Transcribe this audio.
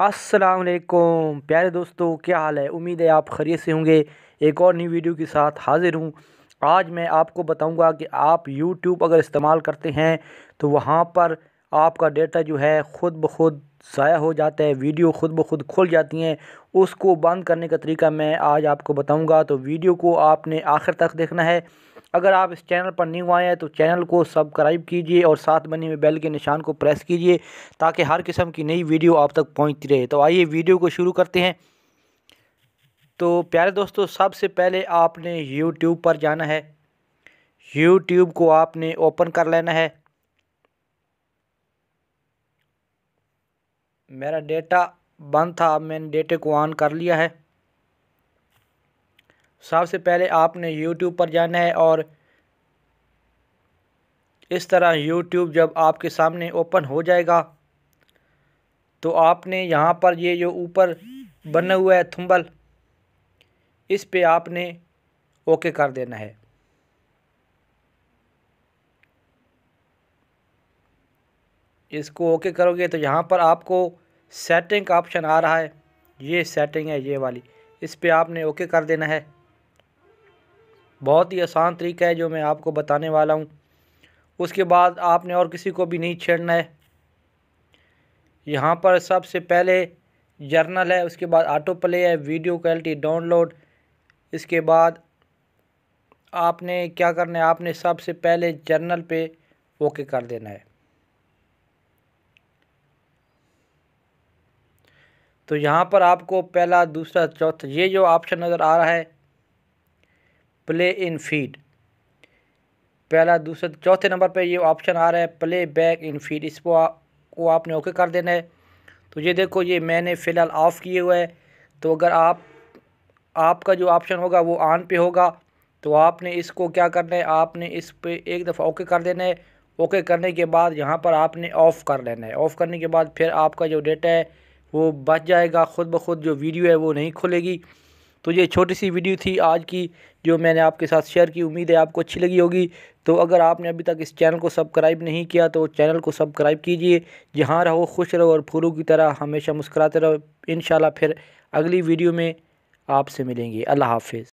वालेकुम प्यारे दोस्तों क्या हाल है उम्मीद है आप खरीद से होंगे एक और नई वीडियो के साथ हाज़िर हूँ आज मैं आपको बताऊंगा कि आप YouTube अगर इस्तेमाल करते हैं तो वहाँ पर आपका डेटा जो है ख़ुद ब खुद ज़ाया हो जाता है वीडियो ख़ुद ब खुद खुल जाती हैं उसको बंद करने का तरीका मैं आज आपको बताऊँगा तो वीडियो को आपने आखिर तक देखना है अगर आप इस चैनल पर न्यू आए हैं तो चैनल को सब्सक्राइब कीजिए और साथ बने हुए बेल के निशान को प्रेस कीजिए ताकि हर किस्म की नई वीडियो आप तक पहुंचती रहे तो आइए वीडियो को शुरू करते हैं तो प्यारे दोस्तों सबसे पहले आपने यूट्यूब पर जाना है यूट्यूब को आपने ओपन कर लेना है मेरा डेटा बंद था अब मैंने डेटे को ऑन कर लिया है सबसे पहले आपने यूट्यूब पर जाना है और इस तरह यूट्यूब जब आपके सामने ओपन हो जाएगा तो आपने यहाँ पर ये जो ऊपर बना हुआ है थुम्बल इस पे आपने ओके कर देना है इसको ओके करोगे तो यहाँ पर आपको सेटिंग का ऑप्शन आ रहा है ये सेटिंग है ये वाली इस पर आपने ओके कर देना है बहुत ही आसान तरीका है जो मैं आपको बताने वाला हूँ उसके बाद आपने और किसी को भी नहीं छेड़ना है यहाँ पर सबसे पहले जर्नल है उसके बाद ऑटो प्ले है वीडियो क्वालिटी डाउनलोड इसके बाद आपने क्या करना है आपने सबसे पहले जर्नल पे ओके कर देना है तो यहाँ पर आपको पहला दूसरा चौथा ये जो ऑप्शन नज़र आ रहा है प्ले इन फीड पहला दूसरा चौथे नंबर पे ये ऑप्शन आ रहा है प्ले बैक इन फीड इसको आ, को आपने ओके कर देना है तो ये देखो ये मैंने फ़िलहाल ऑफ़ किए हुए है तो अगर आप आपका जो ऑप्शन होगा वो ऑन पे होगा तो आपने इसको क्या करना है आपने इस पर एक दफ़ा ओके कर देना है ओके करने के बाद यहाँ पर आपने ऑफ़ कर लेना है ऑफ़ करने के बाद फिर आपका जो डेटा है वो बच जाएगा ख़ुद ब खुद जो वीडियो है वो नहीं खुलेगी तो ये छोटी सी वीडियो थी आज की जो मैंने आपके साथ शेयर की उम्मीद है आपको अच्छी लगी होगी तो अगर आपने अभी तक इस चैनल को सब्सक्राइब नहीं किया तो चैनल को सब्सक्राइब कीजिए जहाँ रहो खुश रहो और फूलों की तरह हमेशा मुस्कराते रहो इन फिर अगली वीडियो में आपसे मिलेंगे अल्लाह हाफ